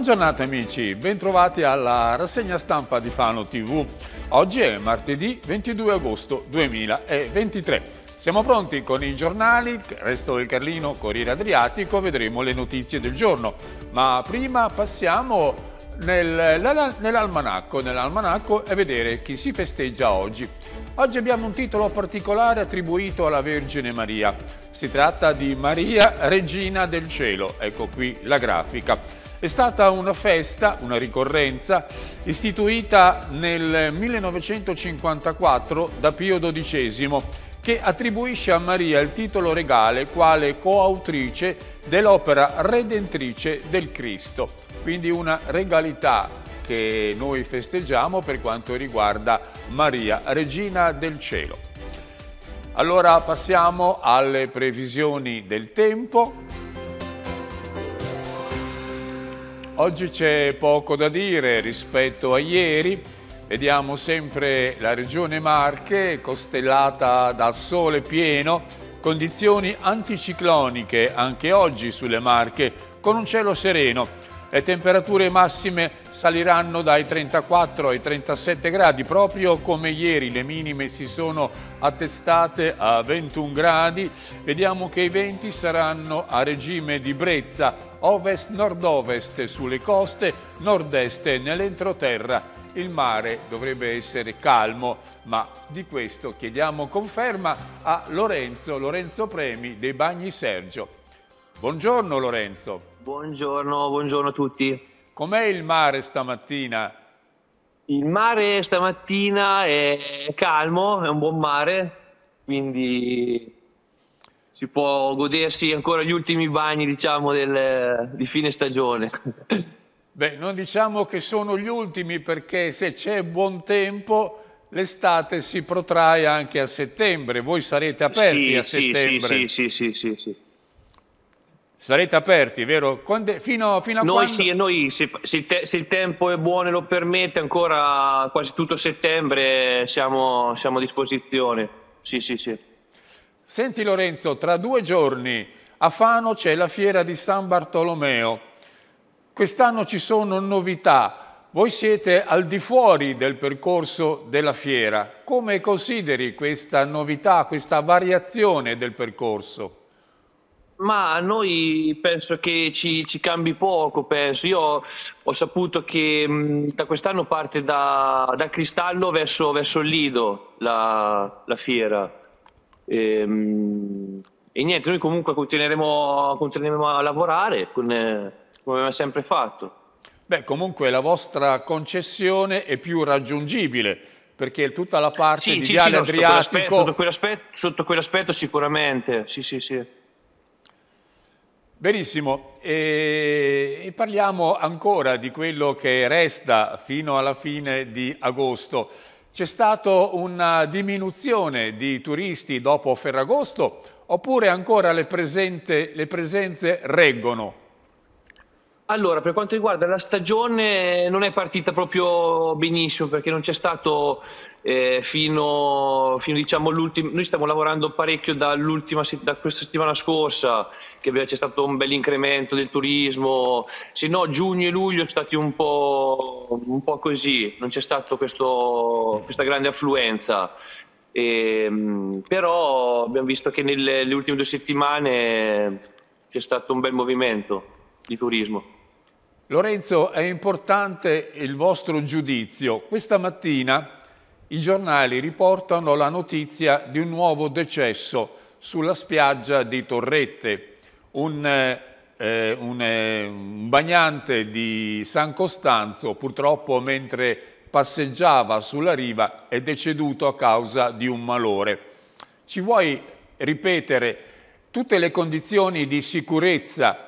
Buona amici, bentrovati alla rassegna stampa di Fano TV. Oggi è martedì 22 agosto 2023. Siamo pronti con i giornali, Resto del Carlino, Corriere Adriatico, vedremo le notizie del giorno. Ma prima passiamo nell'almanacco, nell'almanacco e vedere chi si festeggia oggi. Oggi abbiamo un titolo particolare attribuito alla Vergine Maria. Si tratta di Maria Regina del Cielo, ecco qui la grafica. È stata una festa, una ricorrenza, istituita nel 1954 da Pio XII che attribuisce a Maria il titolo regale quale coautrice dell'opera redentrice del Cristo, quindi una regalità che noi festeggiamo per quanto riguarda Maria, regina del cielo. Allora passiamo alle previsioni del tempo. Oggi c'è poco da dire rispetto a ieri, vediamo sempre la regione Marche costellata da sole pieno, condizioni anticicloniche anche oggi sulle Marche con un cielo sereno, le temperature massime saliranno dai 34 ai 37 gradi, proprio come ieri le minime si sono attestate a 21 gradi, vediamo che i venti saranno a regime di brezza ovest-nord-ovest sulle coste, nord-est nell'entroterra. Il mare dovrebbe essere calmo, ma di questo chiediamo conferma a Lorenzo, Lorenzo Premi dei Bagni Sergio. Buongiorno Lorenzo. Buongiorno, buongiorno a tutti. Com'è il mare stamattina? Il mare stamattina è calmo, è un buon mare, quindi si può godersi ancora gli ultimi bagni, diciamo, del, di fine stagione. Beh, non diciamo che sono gli ultimi perché se c'è buon tempo l'estate si protrae anche a settembre. Voi sarete aperti sì, a settembre. Sì, sì, sì, sì, sì. sì. Sarete aperti, vero? Quando, fino, fino, a noi quando? Sì, noi se, se, te, se, il tempo è buono e lo permette, ancora quasi tutto settembre siamo, siamo a disposizione. Sì, sì, sì. Senti Lorenzo, tra due giorni a Fano c'è la fiera di San Bartolomeo. Quest'anno ci sono novità. Voi siete al di fuori del percorso della fiera. Come consideri questa novità, questa variazione del percorso? Ma a noi penso che ci, ci cambi poco, penso. Io ho saputo che mm, da quest'anno parte da, da Cristallo verso, verso, Lido la, la fiera. E, ehm, e, niente, noi comunque continueremo, continueremo a lavorare come abbiamo sempre fatto. Beh, comunque la vostra concessione è più raggiungibile perché tutta la parte sì, di sì, Viale sì, no, Adriatico... Sotto quell'aspetto, sotto quell'aspetto quell sicuramente, sì sì sì. Benissimo, e parliamo ancora di quello che resta fino alla fine di agosto. C'è stata una diminuzione di turisti dopo Ferragosto oppure ancora le, presente, le presenze reggono? Allora, per quanto riguarda la stagione, non è partita proprio benissimo perché non c'è stato eh, fino, fino diciamo, all'ultimo. Noi stiamo lavorando parecchio dall'ultima, da questa settimana scorsa, che c'è stato un bel incremento del turismo. Se no, giugno e luglio sono stati un po', un po così, non c'è stata questa grande affluenza. E, ehm, però abbiamo visto che nelle ultime due settimane c'è stato un bel movimento di turismo. Lorenzo, è importante il vostro giudizio. Questa mattina i giornali riportano la notizia di un nuovo decesso sulla spiaggia di Torrette. Un, eh, un, eh, un bagnante di San Costanzo, purtroppo mentre passeggiava sulla riva, è deceduto a causa di un malore. Ci vuoi ripetere tutte le condizioni di sicurezza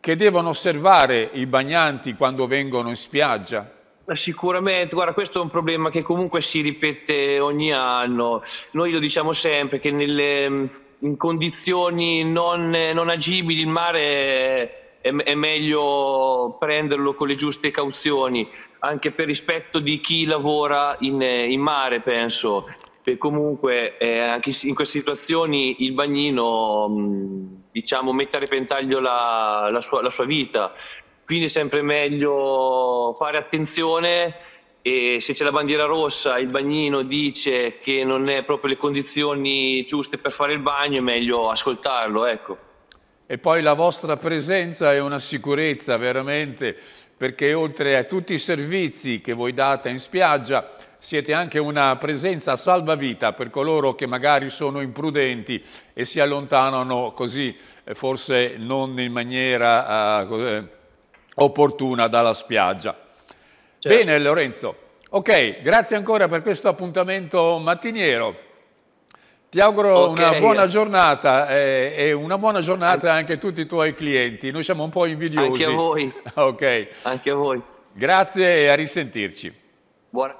che devono osservare i bagnanti quando vengono in spiaggia? Sicuramente, guarda, questo è un problema che comunque si ripete ogni anno. Noi lo diciamo sempre che nelle mm, in condizioni non, non agibili il mare è, è, meglio prenderlo con le giuste cauzioni, anche per rispetto di chi lavora in, in mare, penso. Perché comunque eh, anche in queste situazioni il bagnino mh, mm, diciamo, mette a repentaglio la, la, sua, la sua vita, quindi è sempre meglio fare attenzione e se c'è la bandiera rossa il bagnino dice che non è proprio le condizioni giuste per fare il bagno è meglio ascoltarlo ecco. e poi la vostra presenza è una sicurezza veramente perché oltre a tutti i servizi che voi date in spiaggia siete anche una presenza salvavita per coloro che magari sono imprudenti e si allontanano così, eh, forse non in maniera eh, eh, opportuna dalla spiaggia. Certo. Bene Lorenzo, ok, grazie ancora per questo appuntamento mattiniero. Ti auguro okay. una buona giornata eh, e una buona giornata anche a tutti i tuoi clienti. Noi siamo un po' invidiosi. Anche a voi. ok. Anche a voi. Grazie e a risentirci. Buona.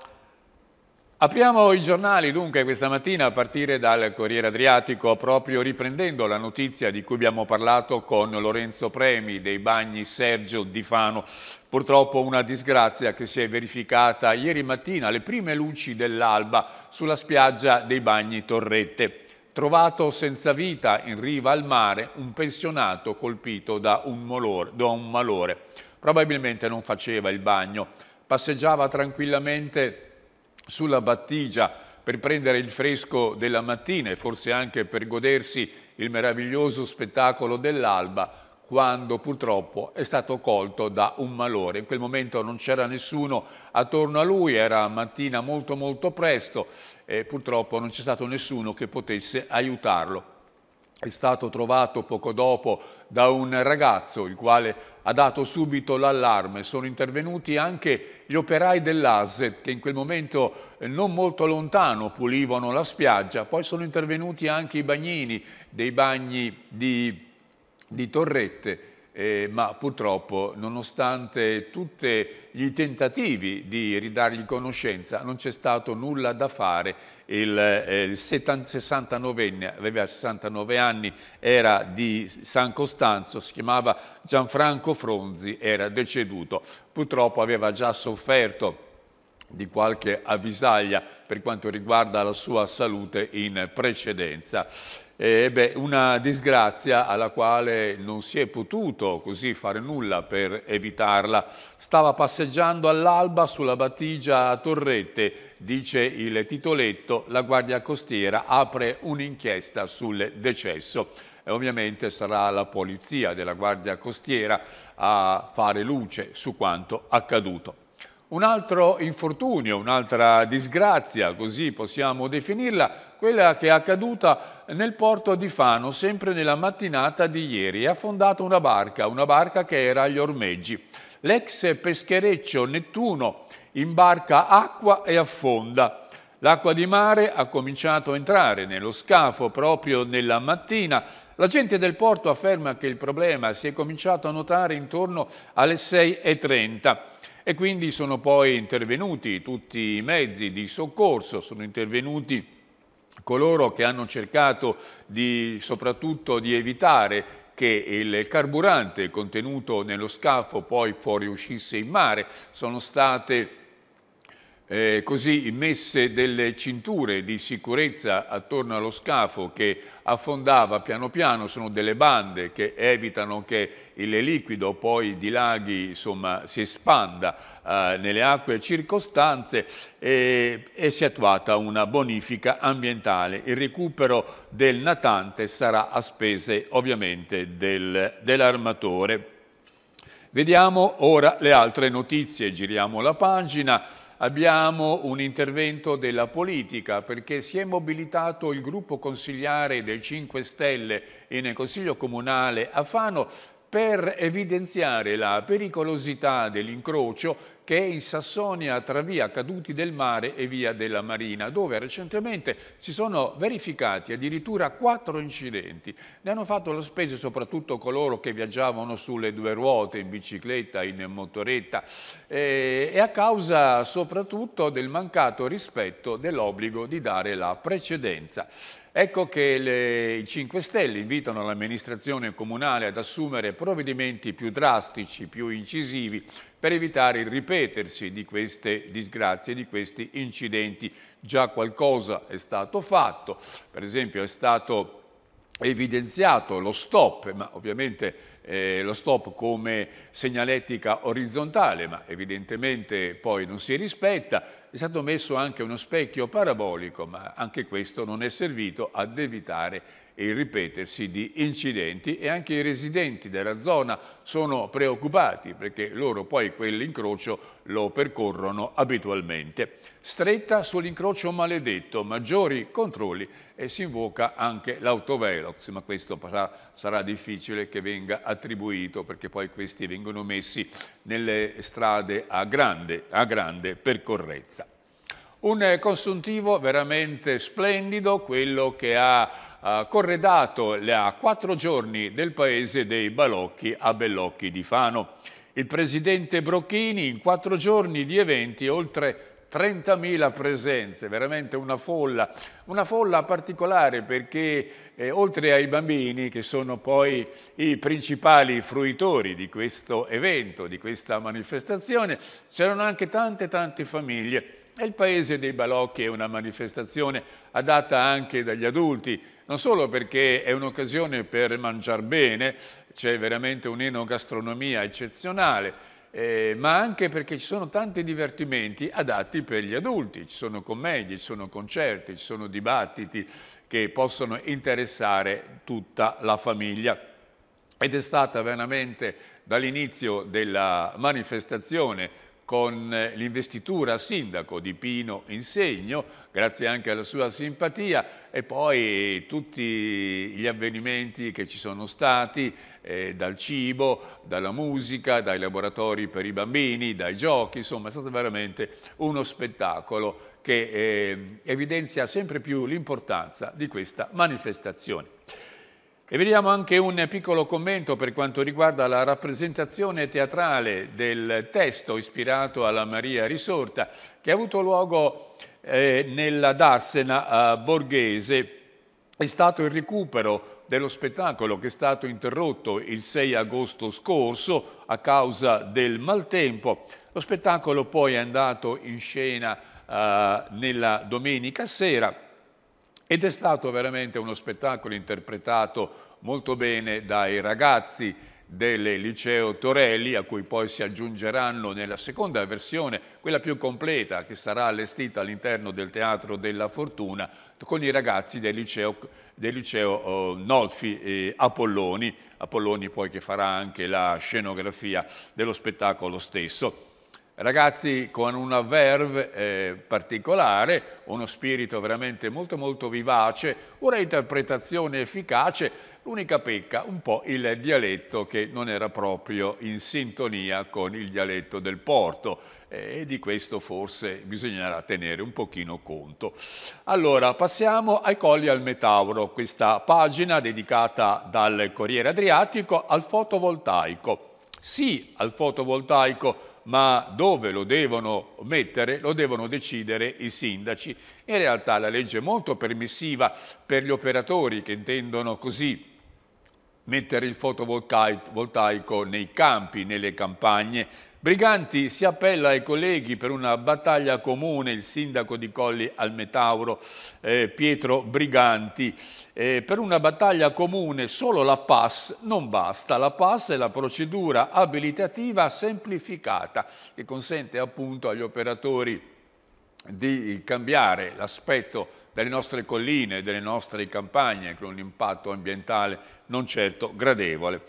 Apriamo i giornali dunque questa mattina a partire dal Corriere Adriatico, proprio riprendendo la notizia di cui abbiamo parlato con Lorenzo Premi dei bagni Sergio Di Fano. Purtroppo una disgrazia che si è verificata ieri mattina alle prime luci dell'alba sulla spiaggia dei bagni Torrette. Trovato senza vita in riva al mare un pensionato colpito da un, molore, da un malore. Probabilmente non faceva il bagno, passeggiava tranquillamente sulla battigia per prendere il fresco della mattina e forse anche per godersi il meraviglioso spettacolo dell'alba quando purtroppo è stato colto da un malore. In quel momento non c'era nessuno attorno a lui, era mattina molto molto presto e purtroppo non c'è stato nessuno che potesse aiutarlo. È stato trovato poco dopo da un ragazzo il quale ha dato subito l'allarme. Sono intervenuti anche gli operai dell'ASET che in quel momento eh, non molto lontano pulivano la spiaggia, poi sono intervenuti anche i bagnini dei bagni di, di Torrette. Eh, ma purtroppo nonostante tutti i tentativi di ridargli conoscenza non c'è stato nulla da fare il, eh, il 69enne, aveva 69 anni, era di San Costanzo, si chiamava Gianfranco Fronzi, era deceduto. Purtroppo aveva già sofferto di qualche avvisaglia per quanto riguarda la sua salute in precedenza eh, beh, una disgrazia alla quale non si è potuto così fare nulla per evitarla. Stava passeggiando all'alba sulla battigia a Torrette, dice il titoletto, la Guardia Costiera apre un'inchiesta sul decesso. E ovviamente sarà la polizia della Guardia Costiera a fare luce su quanto accaduto. Un altro infortunio, un'altra disgrazia, così possiamo definirla, quella che è accaduta nel porto di Fano, sempre nella mattinata di ieri. È affondata una barca, una barca che era agli ormeggi. L'ex peschereccio Nettuno imbarca acqua e affonda. L'acqua di mare ha cominciato a entrare nello scafo proprio nella mattina. La gente del porto afferma che il problema si è cominciato a notare intorno alle 6.30 e quindi sono poi intervenuti tutti i mezzi di soccorso, sono intervenuti coloro che hanno cercato di, soprattutto di evitare che il carburante contenuto nello scafo poi fuoriuscisse in mare, sono state eh, così messe delle cinture di sicurezza attorno allo scafo che affondava piano piano, sono delle bande che evitano che il liquido poi dilaghi, insomma, si espanda eh, nelle acque circostanze e, e si è attuata una bonifica ambientale. Il recupero del natante sarà a spese ovviamente del, dell'armatore. Vediamo ora le altre notizie, giriamo la pagina. Abbiamo un intervento della politica perché si è mobilitato il gruppo consigliare del 5 Stelle in Consiglio Comunale a Fano per evidenziare la pericolosità dell'incrocio che è in Sassonia tra via Caduti del Mare e via della Marina, dove recentemente si sono verificati addirittura quattro incidenti. Ne hanno fatto lo spese soprattutto coloro che viaggiavano sulle due ruote, in bicicletta, in motoretta, eh, e a causa soprattutto del mancato rispetto dell'obbligo di dare la precedenza. Ecco che i 5 Stelle invitano l'amministrazione comunale ad assumere provvedimenti più drastici, più incisivi, per evitare il ripetersi di queste disgrazie, di questi incidenti. Già qualcosa è stato fatto, per esempio è stato evidenziato lo stop, ma ovviamente eh, lo stop come segnalettica orizzontale, ma evidentemente poi non si rispetta. È stato messo anche uno specchio parabolico, ma anche questo non è servito ad evitare il ripetersi di incidenti e anche i residenti della zona sono preoccupati perché loro poi quell'incrocio lo percorrono abitualmente. Stretta sull'incrocio maledetto, maggiori controlli e si invoca anche l'autovelox, ma questo sarà difficile che venga attribuito perché poi questi vengono messi nelle strade a grande, a grande percorrenza. Un consuntivo veramente splendido, quello che ha corredato a quattro giorni del paese dei Balocchi a Bellocchi di Fano. Il presidente Brocchini in quattro giorni di eventi oltre 30.000 presenze, veramente una folla, una folla particolare perché eh, oltre ai bambini che sono poi i principali fruitori di questo evento, di questa manifestazione, c'erano anche tante tante famiglie e il paese dei balocchi è una manifestazione adatta anche dagli adulti, non solo perché è un'occasione per mangiare bene, c'è veramente un'enogastronomia eccezionale, eh, ma anche perché ci sono tanti divertimenti adatti per gli adulti, ci sono commedie, ci sono concerti, ci sono dibattiti che possono interessare tutta la famiglia. Ed è stata veramente dall'inizio della manifestazione con eh, l'investitura sindaco di Pino Insegno, grazie anche alla sua simpatia, e poi tutti gli avvenimenti che ci sono stati, eh, dal cibo, dalla musica, dai laboratori per i bambini, dai giochi, insomma è stato veramente uno spettacolo che eh, evidenzia sempre più l'importanza di questa manifestazione. E vediamo anche un piccolo commento per quanto riguarda la rappresentazione teatrale del testo ispirato alla Maria Risorta, che ha avuto luogo eh, nella Darsena eh, borghese. È stato il recupero dello spettacolo che è stato interrotto il 6 agosto scorso a causa del maltempo. Lo spettacolo poi è andato in scena eh, nella domenica sera ed è stato veramente uno spettacolo interpretato molto bene dai ragazzi del liceo Torelli, a cui poi si aggiungeranno nella seconda versione, quella più completa, che sarà allestita all'interno del Teatro della Fortuna, con i ragazzi del liceo, del liceo eh, Nolfi e Apolloni, Apolloni poi che farà anche la scenografia dello spettacolo stesso. Ragazzi con una verve eh, particolare, uno spirito veramente molto molto vivace, una interpretazione efficace, l'unica pecca un po' il dialetto che non era proprio in sintonia con il dialetto del porto eh, e di questo forse bisognerà tenere un pochino conto. Allora, passiamo ai Colli al Metauro, questa pagina dedicata dal Corriere Adriatico al fotovoltaico sì al fotovoltaico, ma dove lo devono mettere lo devono decidere i sindaci. In realtà la legge è molto permissiva per gli operatori che intendono così mettere il fotovoltaico nei campi, nelle campagne, Briganti si appella ai colleghi per una battaglia comune, il sindaco di Colli al Metauro, eh, Pietro Briganti, eh, per una battaglia comune solo la PAS non basta, la PAS è la procedura abilitativa semplificata che consente appunto agli operatori di cambiare l'aspetto delle nostre colline, delle nostre campagne, con un impatto ambientale non certo gradevole.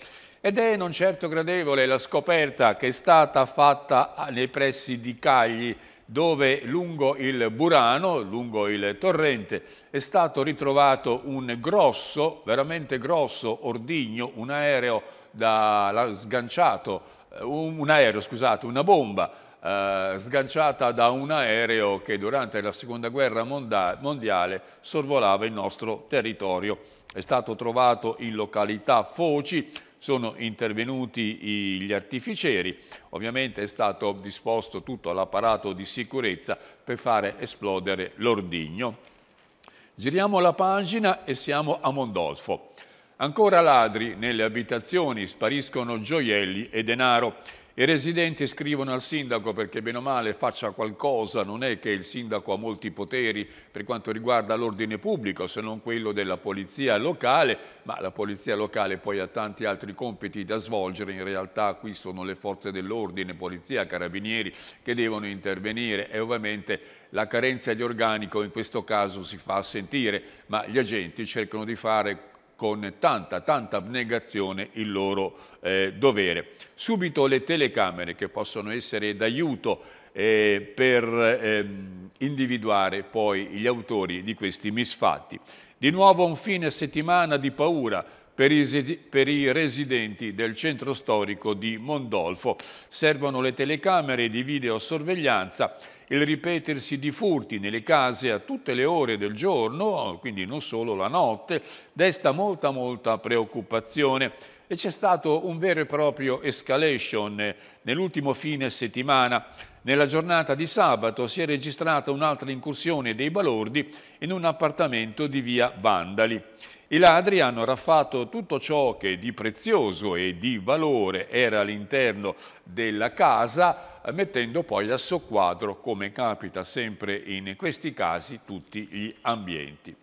Ed è non certo gradevole la scoperta che è stata fatta nei pressi di Cagli, dove lungo il Burano, lungo il torrente, è stato ritrovato un grosso, veramente grosso ordigno, un aereo da, sganciato, eh, un, un aereo, scusate, una bomba eh, sganciata da un aereo che durante la seconda guerra mondiale sorvolava il nostro territorio. È stato trovato in località Foci, sono intervenuti gli artificieri, ovviamente è stato disposto tutto l'apparato di sicurezza per fare esplodere l'ordigno. Giriamo la pagina e siamo a Mondolfo. Ancora ladri nelle abitazioni, spariscono gioielli e denaro. I residenti scrivono al sindaco perché bene o male faccia qualcosa, non è che il sindaco ha molti poteri per quanto riguarda l'ordine pubblico, se non quello della polizia locale, ma la polizia locale poi ha tanti altri compiti da svolgere, in realtà qui sono le forze dell'ordine, polizia, carabinieri che devono intervenire e ovviamente la carenza di organico in questo caso si fa sentire, ma gli agenti cercano di fare con tanta, tanta abnegazione il loro eh, dovere. Subito le telecamere che possono essere d'aiuto eh, per ehm, individuare poi gli autori di questi misfatti. Di nuovo un fine settimana di paura per i, per i residenti del centro storico di Mondolfo. Servono le telecamere di videosorveglianza il ripetersi di furti nelle case a tutte le ore del giorno, quindi non solo la notte, desta molta molta preoccupazione e c'è stato un vero e proprio escalation nell'ultimo fine settimana. Nella giornata di sabato si è registrata un'altra incursione dei balordi in un appartamento di via Vandali. I ladri hanno raffatto tutto ciò che di prezioso e di valore era all'interno della casa, mettendo poi a soqquadro, come capita sempre in questi casi, tutti gli ambienti.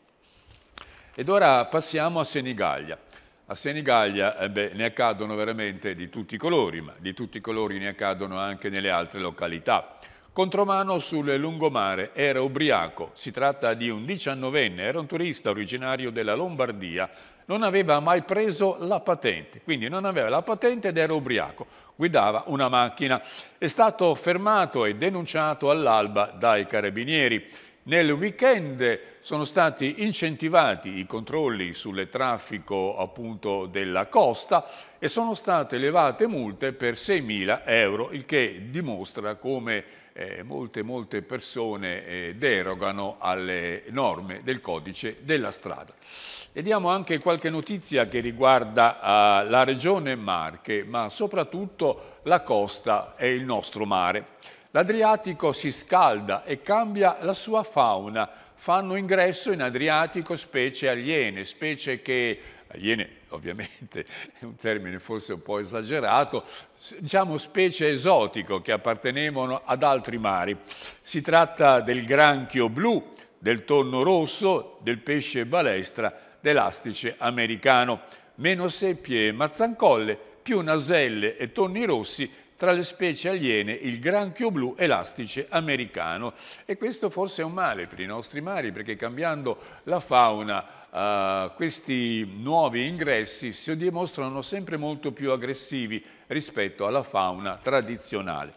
Ed ora passiamo a Senigallia. A Senigallia eh beh, ne accadono veramente di tutti i colori, ma di tutti i colori ne accadono anche nelle altre località. Contromano sul lungomare, era ubriaco, si tratta di un diciannovenne, era un turista originario della Lombardia, non aveva mai preso la patente, quindi non aveva la patente ed era ubriaco, guidava una macchina. È stato fermato e denunciato all'alba dai carabinieri. Nel weekend sono stati incentivati i controlli sul traffico appunto, della costa e sono state elevate multe per 6.000 euro, il che dimostra come eh, molte, molte persone eh, derogano alle norme del codice della strada. Vediamo anche qualche notizia che riguarda eh, la regione Marche, ma soprattutto la costa e il nostro mare. L'Adriatico si scalda e cambia la sua fauna, fanno ingresso in Adriatico specie aliene, specie che aliene ovviamente è un termine forse un po' esagerato, diciamo specie esotico che appartenevano ad altri mari. Si tratta del granchio blu, del tonno rosso, del pesce balestra, dell'astice americano, meno seppie e mazzancolle, più naselle e tonni rossi tra le specie aliene il granchio blu e l'astice americano. E questo forse è un male per i nostri mari, perché cambiando la fauna eh, questi nuovi ingressi si dimostrano sempre molto più aggressivi rispetto alla fauna tradizionale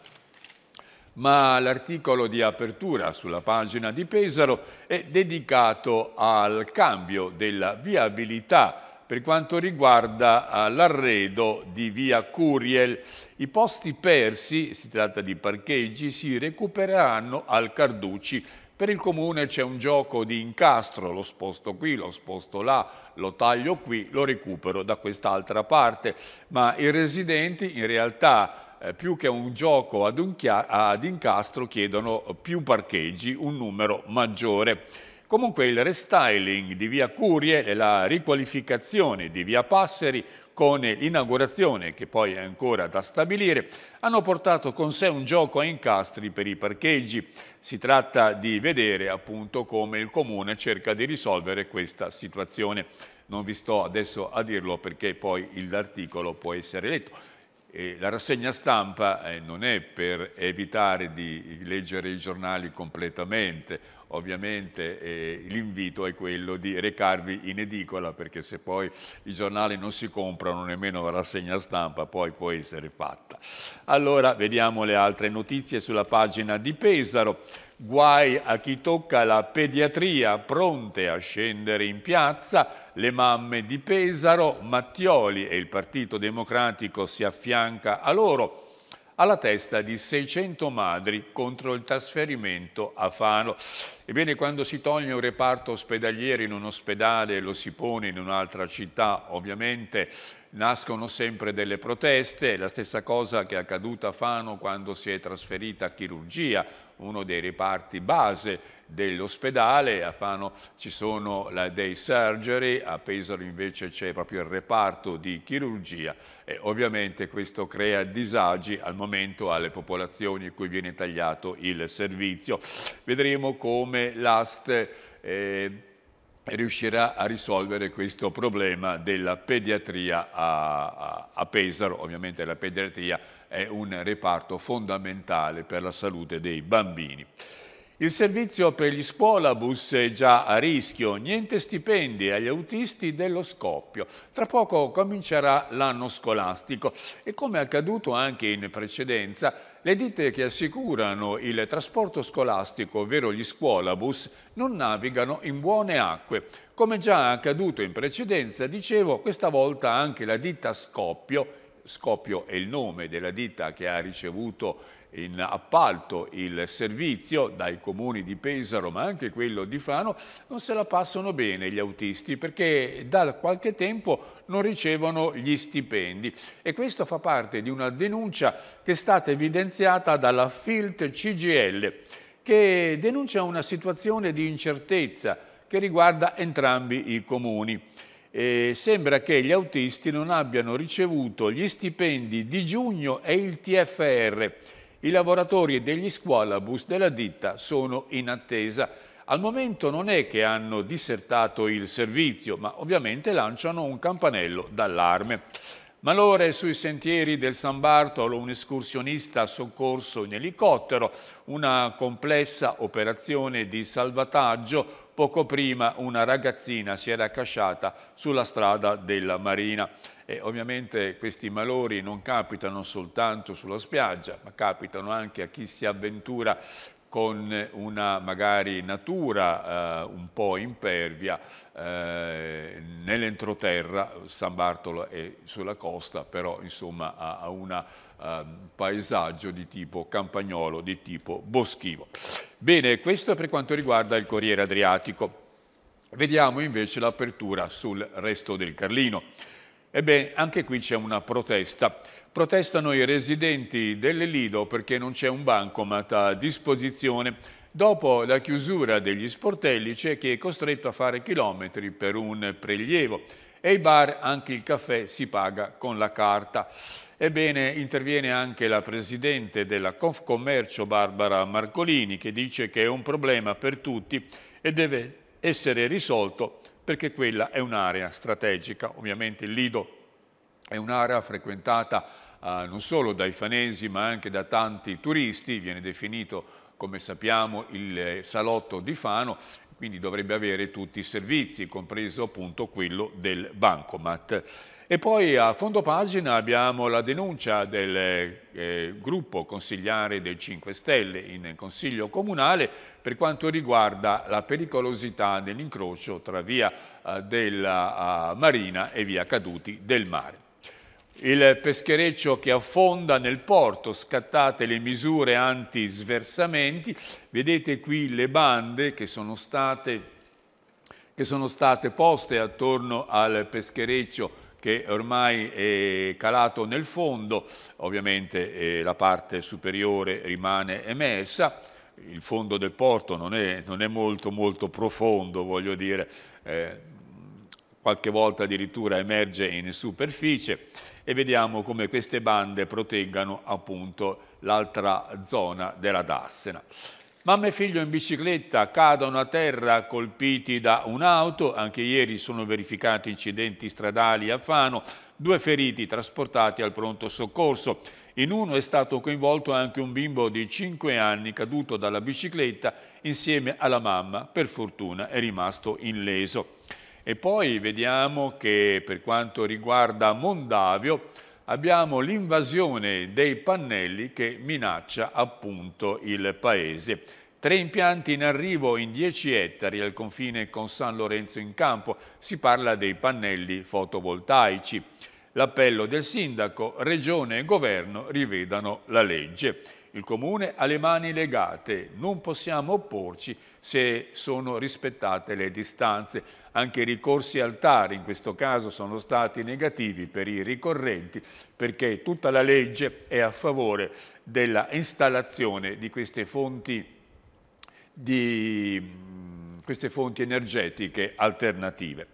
ma l'articolo di apertura sulla pagina di Pesaro è dedicato al cambio della viabilità per quanto riguarda eh, l'arredo di via Curiel. I posti persi, si tratta di parcheggi, si recupereranno al Carducci per il comune c'è un gioco di incastro, lo sposto qui, lo sposto là, lo taglio qui, lo recupero da quest'altra parte, ma i residenti in realtà eh, più che un gioco ad, un ad incastro chiedono più parcheggi, un numero maggiore. Comunque il restyling di via Curie e la riqualificazione di via Passeri con l'inaugurazione, che poi è ancora da stabilire, hanno portato con sé un gioco a incastri per i parcheggi. Si tratta di vedere appunto come il Comune cerca di risolvere questa situazione. Non vi sto adesso a dirlo perché poi l'articolo può essere letto. E la rassegna stampa eh, non è per evitare di leggere i giornali completamente, ovviamente eh, l'invito è quello di recarvi in edicola perché se poi i giornali non si comprano nemmeno la rassegna stampa poi può essere fatta. Allora vediamo le altre notizie sulla pagina di Pesaro. Guai a chi tocca la pediatria, pronte a scendere in piazza, le mamme di Pesaro, Mattioli e il Partito Democratico si affianca a loro, alla testa di 600 madri contro il trasferimento a Fano. Ebbene, quando si toglie un reparto ospedaliero in un ospedale e lo si pone in un'altra città, ovviamente nascono sempre delle proteste, la stessa cosa che è accaduta a Fano quando si è trasferita a chirurgia, uno dei reparti base dell'ospedale, a Fano ci sono la day surgery, a Pesaro invece c'è proprio il reparto di chirurgia e ovviamente questo crea disagi al momento alle popolazioni in cui viene tagliato il servizio. Vedremo come l'aste... eh, riuscirà a risolvere questo problema della pediatria a, a, a, Pesaro. Ovviamente la pediatria è un reparto fondamentale per la salute dei bambini. Il servizio per gli scuolabus è già a rischio, niente stipendi agli autisti dello Scoppio. Tra poco comincerà l'anno scolastico e come accaduto anche in precedenza, le ditte che assicurano il trasporto scolastico, ovvero gli scuolabus, non navigano in buone acque. Come già accaduto in precedenza, dicevo, questa volta anche la ditta Scoppio Scoppio è il nome della ditta che ha ricevuto in appalto il servizio dai comuni di Pesaro ma anche quello di Fano, non se la passano bene gli autisti perché da qualche tempo non ricevono gli stipendi e questo fa parte di una denuncia che è stata evidenziata dalla Filt CGL che denuncia una situazione di incertezza che riguarda entrambi i comuni. E sembra che gli autisti non abbiano ricevuto gli stipendi di giugno e il TFR i lavoratori degli squalabus della ditta sono in attesa. Al momento non è che hanno dissertato il servizio, ma ovviamente lanciano un campanello d'allarme. Malore sui sentieri del San Bartolo, un escursionista soccorso in elicottero, una complessa operazione di salvataggio. Poco prima una ragazzina si era accasciata sulla strada della Marina. E ovviamente questi malori non capitano soltanto sulla spiaggia, ma capitano anche a chi si avventura con una magari natura eh, un po' impervia eh, nell'entroterra, San Bartolo è sulla costa, però insomma ha, ha una, uh, ehm, un paesaggio di tipo campagnolo, di tipo boschivo. Bene, questo per quanto riguarda il Corriere Adriatico. Vediamo invece l'apertura sul resto del Carlino. Ebbene, anche qui c'è una protesta. Protestano i residenti dell'Elido perché non c'è un bancomat a disposizione. Dopo la chiusura degli sportelli c'è chi è costretto a fare chilometri per un prelievo e i bar, anche il caffè, si paga con la carta. Ebbene, interviene anche la presidente della Confcommercio, Barbara Marcolini, che dice che è un problema per tutti e deve essere risolto perché quella è un'area strategica. Ovviamente il Lido è un'area frequentata Uh, non solo dai fanesi ma anche da tanti turisti, viene definito come sappiamo il eh, salotto di Fano quindi dovrebbe avere tutti i servizi, compreso appunto quello del bancomat. E poi a fondo pagina abbiamo la denuncia del eh, gruppo consigliare del 5 Stelle in Consiglio Comunale per quanto riguarda la pericolosità dell'incrocio tra via eh, della eh, Marina e via Caduti del Mare il peschereccio che affonda nel porto, scattate le misure anti-sversamenti, vedete qui le bande che sono state, che sono state poste attorno al peschereccio che ormai è calato nel fondo, ovviamente eh, la parte superiore rimane emersa, il fondo del porto non è, non è molto molto profondo, voglio dire, eh, qualche volta addirittura emerge in superficie e vediamo come queste bande proteggano appunto l'altra zona della darsena. Mamma e figlio in bicicletta cadono a terra colpiti da un'auto, anche ieri sono verificati incidenti stradali a Fano, due feriti trasportati al pronto soccorso. In uno è stato coinvolto anche un bimbo di 5 anni caduto dalla bicicletta insieme alla mamma, per fortuna è rimasto illeso. E poi vediamo che per quanto riguarda Mondavio abbiamo l'invasione dei pannelli che minaccia appunto il paese. Tre impianti in arrivo in 10 ettari al confine con San Lorenzo in Campo. Si parla dei pannelli fotovoltaici. L'appello del sindaco, regione e governo rivedano la legge il Comune ha le mani legate, non possiamo opporci se sono rispettate le distanze. Anche i ricorsi al TAR in questo caso sono stati negativi per i ricorrenti perché tutta la legge è a favore della installazione di queste fonti, di, mm, queste fonti energetiche alternative.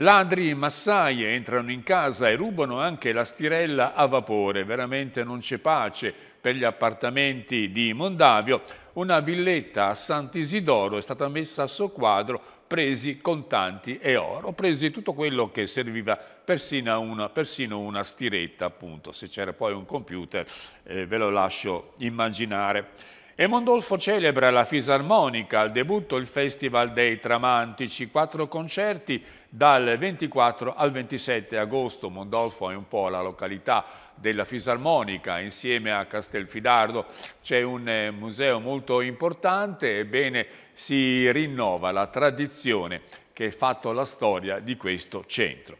Ladri in massaie entrano in casa e rubano anche la stirella a vapore, veramente non c'è pace per gli appartamenti di Mondavio, una villetta a Sant'Isidoro è stata messa a soqquadro, presi contanti e oro, presi tutto quello che serviva, persino una, persino una stiretta appunto, se c'era poi un computer eh, ve lo lascio immaginare. E Mondolfo celebra la fisarmonica, al debutto il Festival dei Tramantici, quattro concerti dal 24 al 27 agosto. Mondolfo è un po' la località della fisarmonica, insieme a Castelfidardo c'è un eh, museo molto importante, ebbene si rinnova la tradizione che ha fatto la storia di questo centro.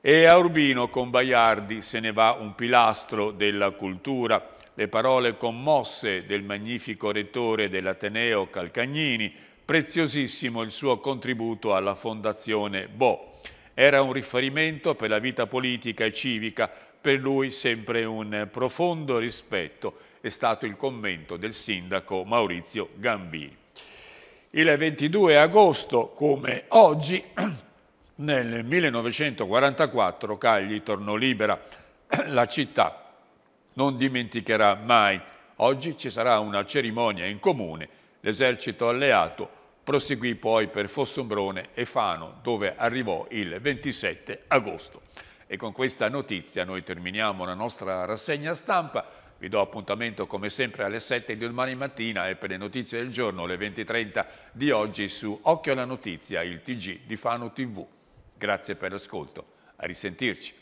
E a Urbino con Baiardi se ne va un pilastro della cultura le parole commosse del magnifico rettore dell'Ateneo Calcagnini, preziosissimo il suo contributo alla Fondazione Bo. Era un riferimento per la vita politica e civica, per lui sempre un profondo rispetto, è stato il commento del sindaco Maurizio Gambini. Il 22 agosto, come oggi, nel 1944 Cagli tornò libera, la città non dimenticherà mai. Oggi ci sarà una cerimonia in comune. L'esercito alleato proseguì poi per Fossombrone e Fano, dove arrivò il 27 agosto. E con questa notizia noi terminiamo la nostra rassegna stampa. Vi do appuntamento come sempre alle 7 di domani mattina e per le notizie del giorno alle 20.30 di oggi su Occhio alla Notizia, il TG di Fano TV. Grazie per l'ascolto. A risentirci.